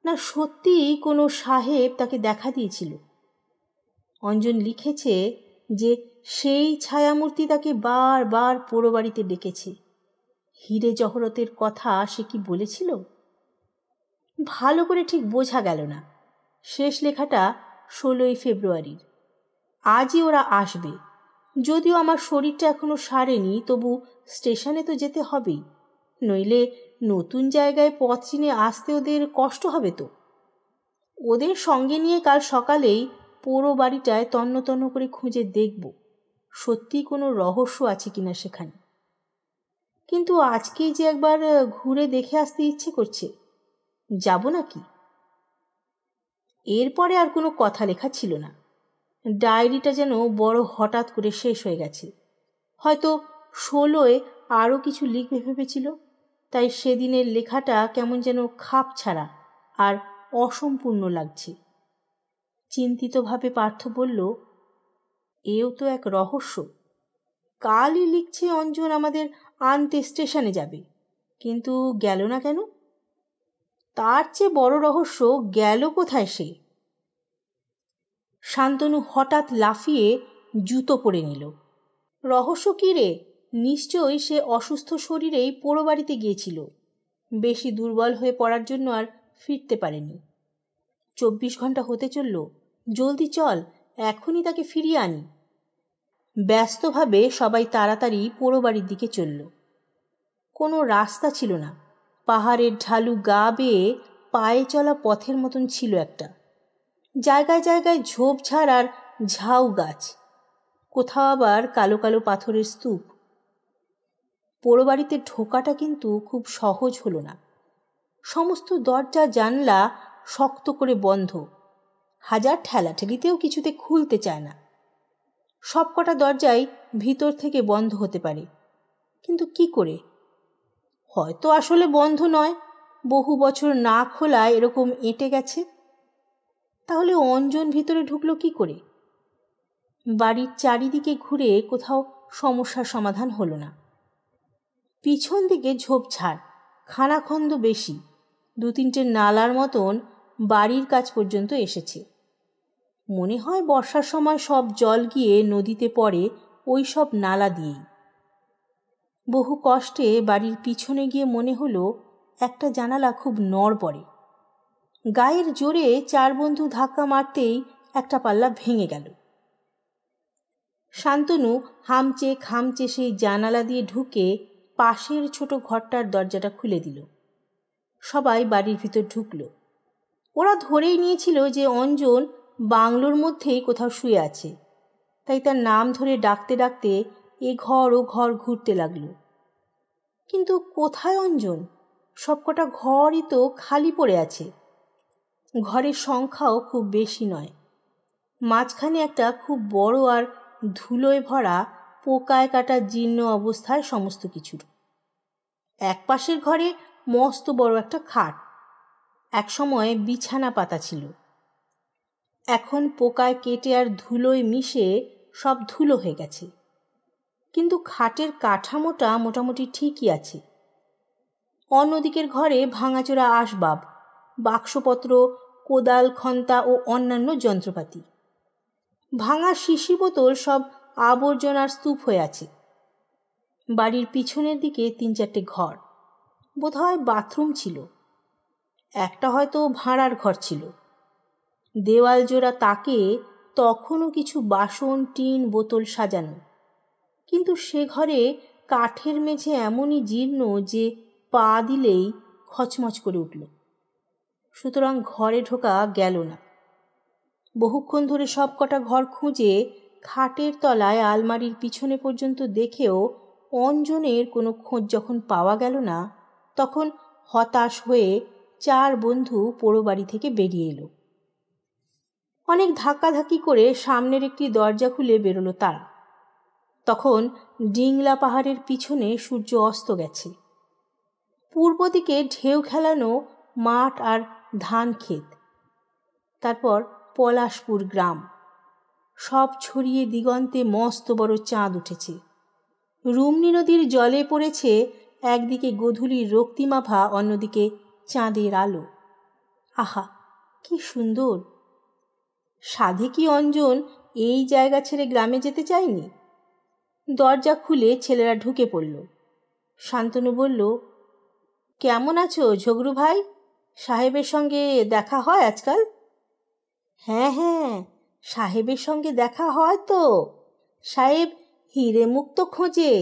না সত্যিই কোনো সাহেব তাকে দেখা দিয়েছিল অঞ্জন লিখেছে যে সেই ছায়ামূর্তি তাকে বারবার পোড়ো বাড়িতে ডেকেছে হিরে জহরতের কথা সে কি বলেছিল ভালো করে ঠিক বোঝা গেল না শেষ লেখাটা ষোলোই ফেব্রুয়ারির আজই ওরা আসবে যদিও আমার শরীরটা এখনও সারেনি তবু স্টেশনে তো যেতে হবেই নইলে নতুন জায়গায় পথ চিনে আসতে ওদের কষ্ট হবে তো ওদের সঙ্গে নিয়ে কাল সকালেই পুরো বাড়িটায় তন্ন তন্ন করে খুঁজে দেখব সত্যি কোনো রহস্য আছে কিনা সেখানে কিন্তু আজকেই যে একবার ঘুরে দেখে আসতে ইচ্ছে করছে যাব নাকি এরপরে আর কোনো কথা লেখা ছিল না ডায়েরিটা যেন বড় হঠাৎ করে শেষ হয়ে গেছে হয়তো ষোলোয় আরও কিছু লিখবে ভেবেছিল তাই সেদিনের লেখাটা কেমন যেন খাপ ছাড়া আর অসম্পূর্ণ লাগছে চিন্তিতভাবে পার্থ বলল এও তো এক রহস্য কালই লিখছে অঞ্জন আমাদের আনতে স্টেশনে যাবে কিন্তু গেল না কেন তার চেয়ে বড় রহস্য গেল কোথায় সে শান্তনু হঠাৎ লাফিয়ে জুতো পরে নিল রহস্য কি রে নিশ্চয়ই সে অসুস্থ শরীরেই পোড়ো বাড়িতে গিয়েছিল বেশি দুর্বল হয়ে পড়ার জন্য আর ফিরতে পারেনি চব্বিশ ঘন্টা হতে চলল জলদি চল এখনই তাকে ফিরিয়ে আনি ব্যস্তভাবে সবাই তাড়াতাড়ি পোড়ো বাড়ির দিকে চলল কোনো রাস্তা ছিল না পাহাড়ের ঢালু গা বেয়ে পায়ে চলা পথের মতন ছিল একটা জায়গায় জায়গায় ঝোপঝাড় আর ঝাউ গাছ কোথাও আবার কালো কালো পাথরের স্তূপ বাড়িতে ঢোকাটা কিন্তু খুব সহজ হলো না সমস্ত দরজা জানলা শক্ত করে বন্ধ হাজার ঠেলাঠেলিতেও কিছুতে খুলতে চায় না সবকটা দরজাই ভিতর থেকে বন্ধ হতে পারে কিন্তু কি করে হয়তো আসলে বন্ধ নয় বহু বছর না খোলায় এরকম এঁটে গেছে তাহলে অঞ্জন ভিতরে ঢুকলো কি করে বাড়ির চারিদিকে ঘুরে কোথাও সমস্যার সমাধান হলো না পিছন দিকে ঝোপঝাড় খানাখন্দ বেশি দু তিনটে নালার মতন বাড়ির কাজ পর্যন্ত এসেছে মনে হয় বর্ষার সময় সব জল গিয়ে নদীতে পড়ে ওই সব নালা দিয়েই বহু কষ্টে বাড়ির পিছনে গিয়ে মনে হলো একটা জানালা খুব নড় পড়ে গায়ের জোরে চার বন্ধু ধাক্কা মারতেই একটা পাল্লা ভেঙে গেল শান্তনু হামচে খামচে সেই জানালা দিয়ে ঢুকে পাশের ছোট ঘরটার দরজাটা খুলে দিল সবাই বাড়ির ভিতর ঢুকল ওরা ধরেই নিয়েছিল যে অঞ্জন বাংলোর মধ্যেই কোথাও শুয়ে আছে তাই তার নাম ধরে ডাকতে ডাকতে এ ঘর ও ঘর ঘুরতে লাগল কিন্তু কোথায় অঞ্জন সবকটা ঘরই তো খালি পড়ে আছে ঘরের সংখ্যাও খুব বেশি নয় মাঝখানে একটা খুব বড় আর ধুলোয় ভরা পোকায় কাটা জীর্ণ অবস্থায় সমস্ত কিছুর এক পাশের ঘরে মস্ত বড় একটা খাট এক সময় বিছানা পাতা ছিল এখন পোকায় কেটে আর ধুলোয় মিশে সব ধুলো হয়ে গেছে কিন্তু খাটের কাঠামোটা মোটামুটি ঠিকই আছে অন্যদিকের ঘরে ভাঙাচোরা আসবাব বাক্সপত্র কোদাল খন্তা ও অন্যান্য যন্ত্রপাতি ভাঙা শিশি বোতল সব আবর্জনার স্তূপ হয়ে আছে বাড়ির পিছনের দিকে তিন চারটে ঘর বোধহয় বাথরুম ছিল একটা হয়তো ভাড়ার ঘর ছিল দেওয়াল জোড়া তাকে তখনও কিছু বাসন টিন বোতল সাজানো কিন্তু সে ঘরে কাঠের মেঝে এমনই জীর্ণ যে পা দিলেই খচমচ করে উঠল সুতরাং ঘরে ঢোকা গেল না বহুক্ষণ ধরে সবকটা ঘর খুঁজে খাটের তলায় আলমারির পিছনে পর্যন্ত দেখেও অঞ্জনের কোনো খোঁজ যখন পাওয়া গেল না তখন হতাশ হয়ে চার বন্ধু পোড়ো বাড়ি থেকে বেরিয়ে এলো অনেক ধাক্কাধাক্কি করে সামনের একটি দরজা খুলে বেরোলো তারা তখন ডিংলা পাহাড়ের পিছনে সূর্য অস্ত গেছে পূর্ব দিকে ঢেউ খেলানো মাঠ আর ধান ক্ষেত তারপর পলাশপুর গ্রাম সব ছড়িয়ে দিগন্তে মস্ত বড় চাঁদ উঠেছে রুমনি নদীর জলে পড়েছে একদিকে গধূলির রক্তিমাভা অন্যদিকে চাঁদের আলো আহা কি সুন্দর সাধে কি অঞ্জন এই জায়গা ছেড়ে গ্রামে যেতে চায়নি দরজা খুলে ছেলেরা ঢুকে পড়ল শান্তনু বলল কেমন আছো ঝগড়ু ভাই সাহেবের সঙ্গে দেখা হয় আজকাল হ্যাঁ হ্যাঁ সাহেবের সঙ্গে দেখা হয় তো সাহেব হিরে মুক্ত খোঁজে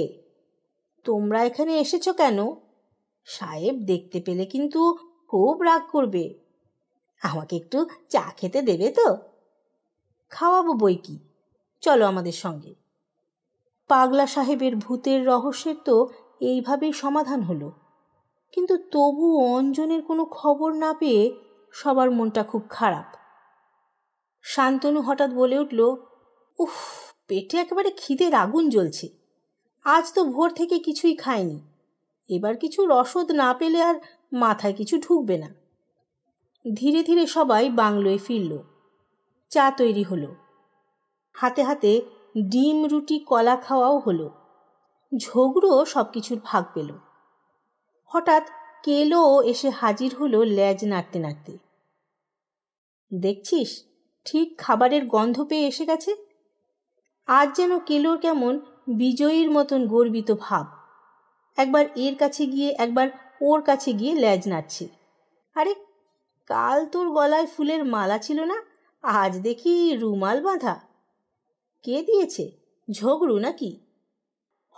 তোমরা এখানে এসেছো কেন সাহেব দেখতে পেলে কিন্তু খুব রাগ করবে আমাকে একটু চা খেতে দেবে তো খাওয়াবো বই কি চলো আমাদের সঙ্গে পাগলা সাহেবের ভূতের রহস্যের তো এইভাবেই সমাধান হলো কিন্তু তবু অঞ্জনের কোনো খবর না পেয়ে সবার মনটা খুব খারাপ শান্তনু হঠাৎ বলে উঠল উফ পেটে একেবারে খিদের আগুন জ্বলছে আজ তো ভোর থেকে কিছুই খায়নি এবার কিছু রসদ না পেলে আর মাথায় কিছু ঢুকবে না ধীরে ধীরে সবাই বাংলোয় ফিরল চা তৈরি হলো হাতে হাতে ডিম রুটি কলা খাওয়াও হলো ঝগড়ো সব কিছুর ভাগ পেলো হঠাৎ কেলো এসে হাজির হলো ল্যাজ নাড়তে নাড়তে দেখছিস ঠিক খাবারের গন্ধ পেয়ে এসে গেছে আজ যেন কেলোর কেমন বিজয়ীর মতন গর্বিত ভাব একবার এর কাছে গিয়ে একবার ওর কাছে গিয়ে ল্যাজ নাড়ছে আরে কাল তোর গলায় ফুলের মালা ছিল না আজ দেখি রুমাল বাঁধা কে দিয়েছে ঝগড়ু নাকি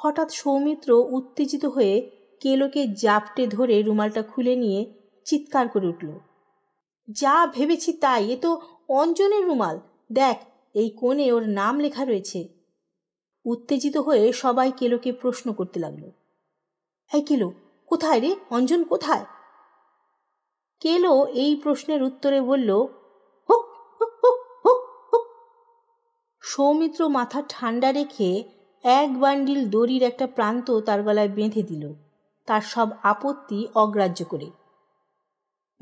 হঠাৎ সৌমিত্র উত্তেজিত হয়ে কেলোকে জাপটে ধরে রুমালটা খুলে নিয়ে চিৎকার করে উঠল যা ভেবেছি তাই এ তো অঞ্জনের রুমাল দেখ এই কোণে ওর নাম লেখা রয়েছে উত্তেজিত হয়ে সবাই কেলোকে প্রশ্ন করতে লাগলো এই কেলো কোথায় রে অঞ্জন কোথায় কেলো এই প্রশ্নের উত্তরে বলল সৌমিত্র মাথা ঠান্ডা রেখে এক বান্ডিল দড়ির একটা প্রান্ত তার গলায় বেঁধে দিল তার সব আপত্তি অগ্রাহ্য করে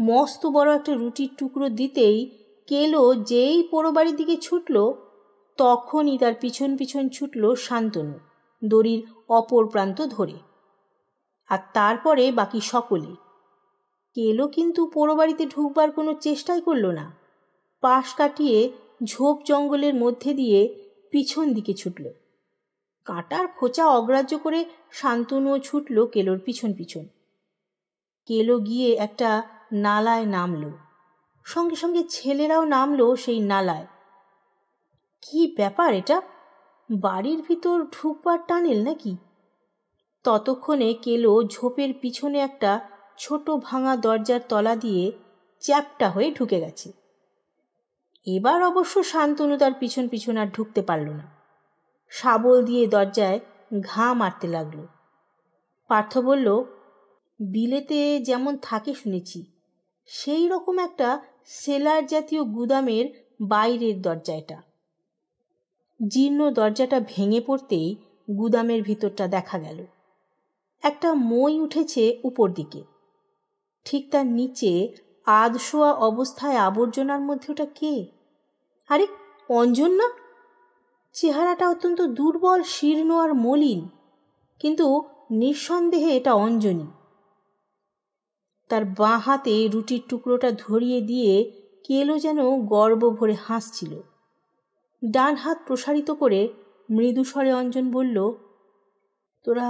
মস্ত বড় একটা রুটির টুকরো দিতেই কেলো যেই পোড়ো বাড়ির দিকে ছুটল তখনই তার পিছন পিছন ছুটল শান্তনু দড়ির অপর প্রান্ত ধরে আর তারপরে বাকি সকলে কেলো কিন্তু পোড়ো বাড়িতে ঢুকবার কোনো চেষ্টাই করল না পাশ কাটিয়ে ঝোপ জঙ্গলের মধ্যে দিয়ে পিছন দিকে ছুটল কাঁটার খোঁচা অগ্রাহ্য করে শান্তনুও ছুটল কেলোর পিছন পিছন কেলো গিয়ে একটা নালায় নামল সঙ্গে সঙ্গে ছেলেরাও নামলো সেই নালায় কি ব্যাপার এটা বাড়ির ভিতর ঢুকবার টানেল নাকি ততক্ষণে কেলো ঝোপের পিছনে একটা ছোট ভাঙা দরজার তলা দিয়ে চ্যাপটা হয়ে ঢুকে গেছে এবার অবশ্য শান্তনু তার পিছন পিছন আর ঢুকতে পারল না শাবল দিয়ে দরজায় ঘা মারতে লাগল পার্থ বলল বিলেতে যেমন থাকে শুনেছি সেই রকম একটা সেলার জাতীয় গুদামের বাইরের দরজাটা জীর্ণ দরজাটা ভেঙে পড়তেই গুদামের ভিতরটা দেখা গেল একটা মই উঠেছে উপর দিকে ঠিক তার নিচে আধশোয়া অবস্থায় আবর্জনার মধ্যে ওটা কে আরে অঞ্জন না চেহারাটা অত্যন্ত দুর্বল শীর্ণ আর মলিন কিন্তু নিঃসন্দেহে এটা অঞ্জনী তার বাঁ হাতে রুটির টুকরোটা ধরিয়ে দিয়ে কেলো যেন গর্ব ভরে হাসছিল ডান হাত প্রসারিত করে মৃদুস্বরে অঞ্জন বলল তোরা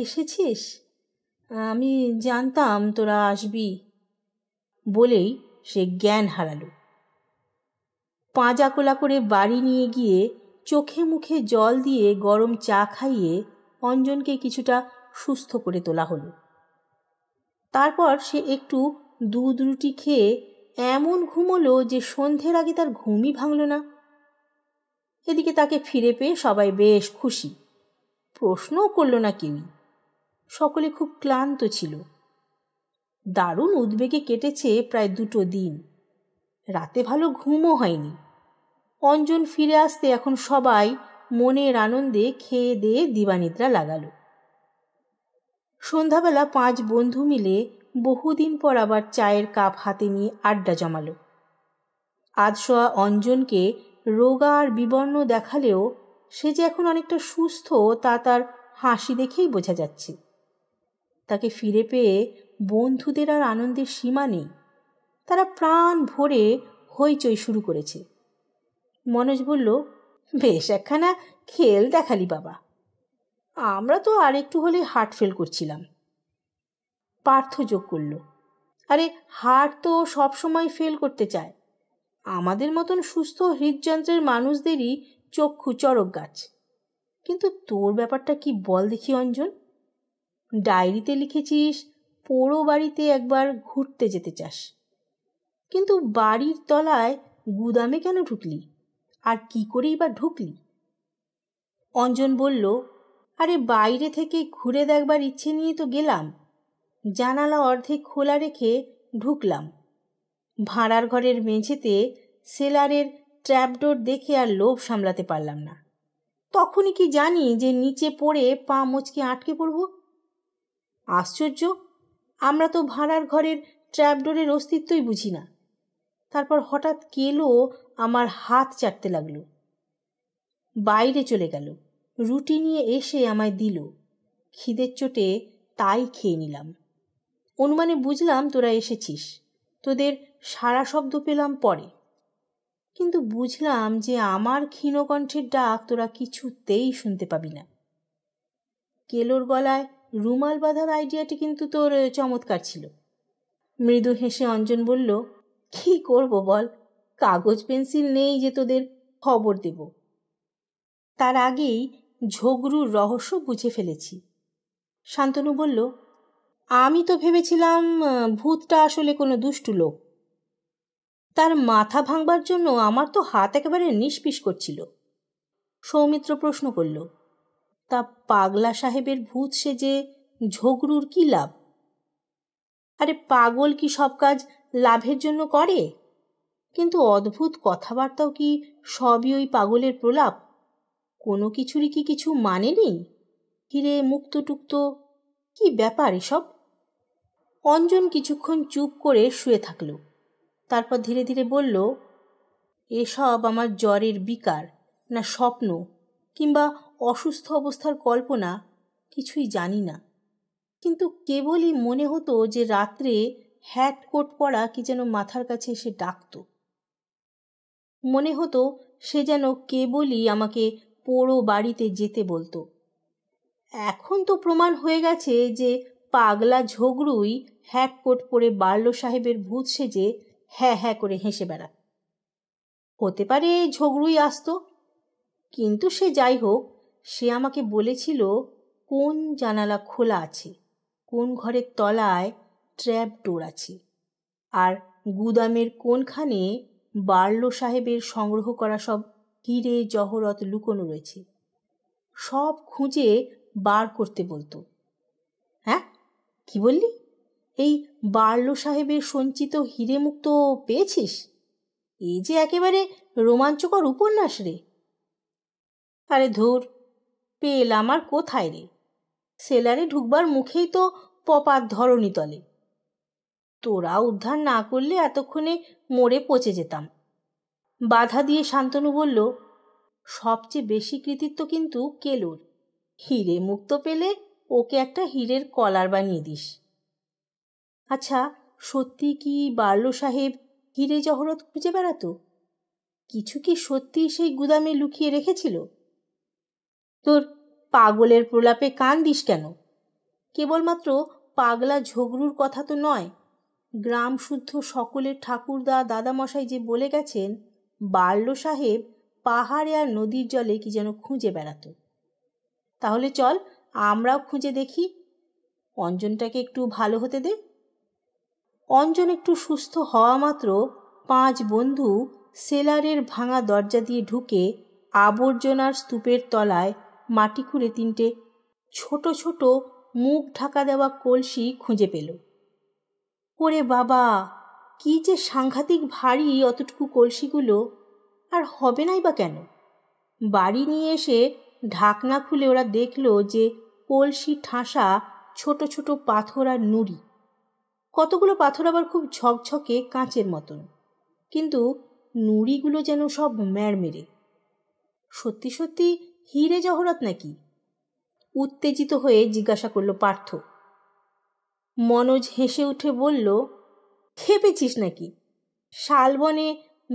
এসেছিস আমি জানতাম তোরা আসবি বলেই সে জ্ঞান হারালো পাঁজা কোলা করে বাড়ি নিয়ে গিয়ে চোখে মুখে জল দিয়ে গরম চা খাইয়ে অঞ্জনকে কিছুটা সুস্থ করে তোলা হলো তারপর সে একটু দুধ রুটি খেয়ে এমন ঘুমলো যে সন্ধ্যের আগে তার ঘুমই ভাঙল না এদিকে তাকে ফিরে পেয়ে সবাই বেশ খুশি প্রশ্নও করল না কেউ সকলে খুব ক্লান্ত ছিল দারুণ উদ্বেগে কেটেছে প্রায় দুটো দিন রাতে ভালো ঘুমও হয়নি অঞ্জন ফিরে আসতে এখন সবাই মনের আনন্দে খেয়ে দেয়ে দিবানিদ্রা লাগালো সন্ধ্যাবেলা পাঁচ বন্ধু মিলে বহুদিন পর আবার চায়ের কাপ হাতে নিয়ে আড্ডা জমালো আদশোয়া অঞ্জনকে রোগা আর বিবর্ণ দেখালেও সে যে এখন অনেকটা সুস্থ তা তার হাসি দেখেই বোঝা যাচ্ছে তাকে ফিরে পেয়ে বন্ধুদের আর আনন্দের সীমা নেই তারা প্রাণ ভরে হইচই শুরু করেছে মনোজ বলল বেশ একখানা খেল দেখালি বাবা আমরা তো আর একটু হলে হার্ট ফেল করছিলাম পার্থ যোগ করল আরে হার্ট তো সবসময় ফেল করতে চায় আমাদের মতন সুস্থ হৃদযন্ত্রের মানুষদেরই চক্ষু চরক গাছ কিন্তু তোর ব্যাপারটা কি বল দেখি অঞ্জন ডায়েরিতে লিখেছিস পোড়ো বাড়িতে একবার ঘুরতে যেতে চাস কিন্তু বাড়ির তলায় গুদামে কেন ঢুকলি আর কি করেই বা ঢুকলি অঞ্জন বলল আরে বাইরে থেকে ঘুরে দেখবার ইচ্ছে নিয়ে তো গেলাম জানালা অর্ধেক খোলা রেখে ঢুকলাম ভাড়ার ঘরের মেঝেতে সেলারের ট্র্যাপডোর দেখে আর লোভ সামলাতে পারলাম না তখনই কি জানি যে নিচে পড়ে পা মুচকে আটকে পড়ব আশ্চর্য আমরা তো ভাড়ার ঘরের ট্র্যাপডোরের অস্তিত্বই বুঝি না তারপর হঠাৎ কেলো আমার হাত চাটতে লাগলো বাইরে চলে গেল রুটি নিয়ে এসে আমায় দিল খিদের চোটে তাই খেয়ে নিলাম অনুমানে বুঝলাম তোরা এসেছিস তোদের সারা শব্দ পেলাম পরে কিন্তু বুঝলাম যে আমার ক্ষীণকণ্ঠের ডাক তোরা কিছুতেই শুনতে পাবি না কেলোর গলায় রুমাল বাঁধার আইডিয়াটি কিন্তু তোর চমৎকার ছিল মৃদু হেসে অঞ্জন বলল কি করব বল কাগজ পেন্সিল নেই যে তোদের খবর দেব তার আগেই ঝগড়ুর রহস্য বুঝে ফেলেছি শান্তনু বলল আমি তো ভেবেছিলাম ভূতটা আসলে কোনো দুষ্টু লোক তার মাথা ভাঙবার জন্য আমার তো হাত একেবারে নিষ্পিস করছিল সৌমিত্র প্রশ্ন করল তা পাগলা সাহেবের ভূত সেজে ঝগড়ুর কি লাভ আরে পাগল কি সব কাজ লাভের জন্য করে কিন্তু অদ্ভুত কথাবার্তাও কি সবই ওই পাগলের প্রলাপ কোনো কিছুরই কি কিছু মানে নেই হিরে মুক্ত টুক্ত কি ব্যাপার এসব অঞ্জন কিছুক্ষণ চুপ করে শুয়ে থাকল তারপর ধীরে ধীরে বলল এসব আমার জ্বরের বিকার না স্বপ্ন কিংবা অসুস্থ অবস্থার কল্পনা কিছুই জানি না কিন্তু কেবলই মনে হতো যে রাত্রে হ্যাট কোট পরা কি যেন মাথার কাছে এসে ডাকতো মনে হতো সে যেন কেবলই আমাকে পোড়ো বাড়িতে যেতে বলতো এখন তো প্রমাণ হয়ে গেছে যে পাগলা ঝগড়ুই হ্যাক কোট পরে বার্লো সাহেবের ভূত সেজে হ্যাঁ হ্যাঁ করে হেসে বেড়া হতে পারে ঝগড়ুই আসতো কিন্তু সে যাই হোক সে আমাকে বলেছিল কোন জানালা খোলা আছে কোন ঘরের তলায় ট্র্যাপ ডোর আছে আর গুদামের কোনখানে বার্লো সাহেবের সংগ্রহ করা সব হিরে জহরত লুকোনো রয়েছে সব খুঁজে বার করতে বলতো হ্যাঁ কি বললি এই বার্লো সাহেবের সঞ্চিত হিরে মুক্ত পেয়েছিস এই যে একেবারে রোমাঞ্চকর উপন্যাস রে আরে ধর পেলাম আর কোথায় রে সেলারে ঢুকবার মুখেই তো পপার ধরণী তলে তোরা উদ্ধার না করলে এতক্ষণে মরে পচে যেতাম বাধা দিয়ে শান্তনু বলল সবচেয়ে বেশি কৃতিত্ব কিন্তু কেলুর হিরে মুক্ত পেলে ওকে একটা হীরের কলার বানিয়ে দিস আচ্ছা সত্যি কি বার্লো সাহেব হিরে জহরত খুঁজে বেড়াতো কিছু কি সত্যি সেই গুদামে লুকিয়ে রেখেছিল তোর পাগলের প্রলাপে কান দিস কেন কেবলমাত্র পাগলা ঝগড়ুর কথা তো নয় গ্রাম শুদ্ধ সকলের ঠাকুরদা দাদামশাই যে বলে গেছেন বাল্য সাহেব পাহাড়ে আর নদীর জলে কি যেন খুঁজে বেড়াতো তাহলে চল আমরাও খুঁজে দেখি অঞ্জনটাকে একটু ভালো হতে দে অঞ্জন একটু সুস্থ হওয়া মাত্র পাঁচ বন্ধু সেলারের ভাঙা দরজা দিয়ে ঢুকে আবর্জনার স্তূপের তলায় মাটি খুঁড়ে তিনটে ছোট ছোট মুখ ঢাকা দেওয়া কলসি খুঁজে পেল ওরে বাবা কি যে সাংঘাতিক ভারী অতটুকু কলসিগুলো আর হবে নাই বা কেন বাড়ি নিয়ে এসে ঢাকনা খুলে ওরা দেখল যে কলসি ঠাসা ছোট ছোট পাথর আর নুড়ি কতগুলো পাথর আবার খুব ঝকঝকে কাঁচের মতন কিন্তু নুড়িগুলো যেন সব মেরে সত্যি সত্যি হিরে জহরত নাকি উত্তেজিত হয়ে জিজ্ঞাসা করলো পার্থ মনোজ হেসে উঠে বলল খেপেছিস নাকি শালবনে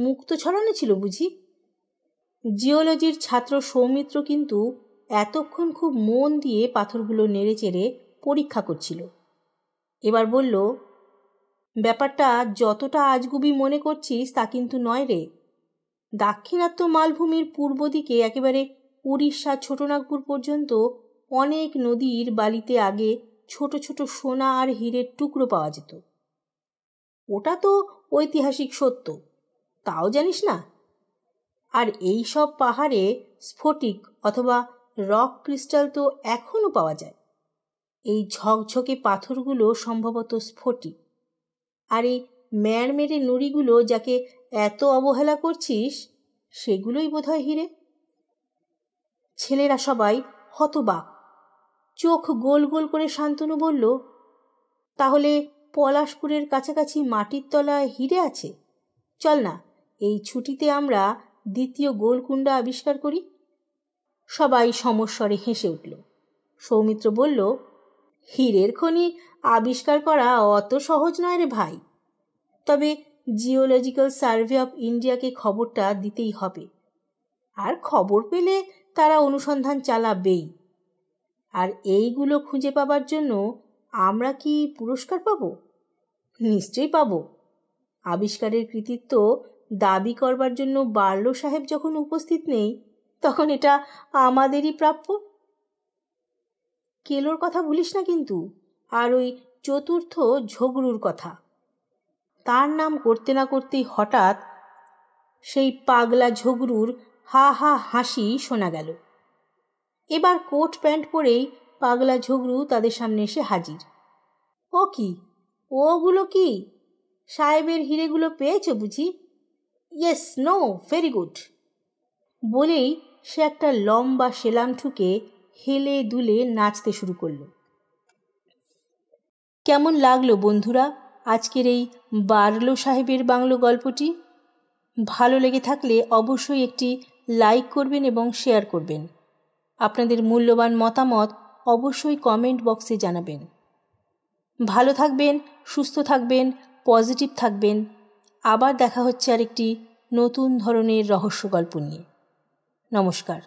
মুক্ত ছড়ানো ছিল বুঝি জিওলজির ছাত্র সৌমিত্র কিন্তু এতক্ষণ খুব মন দিয়ে পাথরগুলো নেড়ে চেড়ে পরীক্ষা করছিল এবার বলল ব্যাপারটা যতটা আজগুবি মনে করছিস তা কিন্তু নয় রে দাক্ষিণাত্য মালভূমির পূর্ব দিকে একেবারে উড়িষ্যা ছোটনাগপুর পর্যন্ত অনেক নদীর বালিতে আগে ছোট ছোট সোনা আর হীরের টুকরো পাওয়া যেত ওটা তো ঐতিহাসিক সত্য তাও জানিস না আর এই সব পাহাড়ে স্ফটিক অথবা রক ক্রিস্টাল তো এখনও পাওয়া যায় এই ঝকঝকে পাথরগুলো সম্ভবত স্ফটিক আর এই মেরে নুড়িগুলো যাকে এত অবহেলা করছিস সেগুলোই বোধহয় হিরে ছেলেরা সবাই হতবাক চোখ গোল গোল করে শান্তনু বলল তাহলে পলাশপুরের কাছাকাছি মাটির তলায় হিরে আছে চল না এই ছুটিতে আমরা দ্বিতীয় গোলকুণ্ডা আবিষ্কার করি সবাই সমস্বরে হেসে উঠল সৌমিত্র বলল হীরের খনি আবিষ্কার করা অত সহজ নয় রে ভাই তবে জিওলজিক্যাল সার্ভে অব ইন্ডিয়াকে খবরটা দিতেই হবে আর খবর পেলে তারা অনুসন্ধান চালাবেই আর এইগুলো খুঁজে পাবার জন্য আমরা কি পুরস্কার পাব নিশ্চয়ই পাব আবিষ্কারের কৃতিত্ব দাবি করবার জন্য বার্লো সাহেব যখন উপস্থিত নেই তখন এটা আমাদেরই প্রাপ্য কেলোর কথা ভুলিস না কিন্তু আর ওই চতুর্থ ঝগড়ুর কথা তার নাম করতে না করতেই হঠাৎ সেই পাগলা ঝগড়ুর হা হা হাসি শোনা গেল এবার কোট প্যান্ট পরেই পাগলা ঝগড়ু তাদের সামনে এসে হাজির ও কি ওগুলো কি সাহেবের হিরেগুলো পেয়েছো বুঝি ইয়েস নো ভেরি গুড বলেই সে একটা লম্বা সেলাম ঠুকে হেলে দুলে নাচতে শুরু করল কেমন লাগলো বন্ধুরা আজকের এই বারলো সাহেবের বাংলো গল্পটি ভালো লেগে থাকলে অবশ্যই একটি লাইক করবেন এবং শেয়ার করবেন আপনাদের মূল্যবান মতামত অবশ্যই কমেন্ট বক্সে জানাবেন ভালো থাকবেন সুস্থ থাকবেন পজিটিভ থাকবেন আবার দেখা হচ্ছে আরেকটি নতুন ধরনের রহস্য গল্প নিয়ে নমস্কার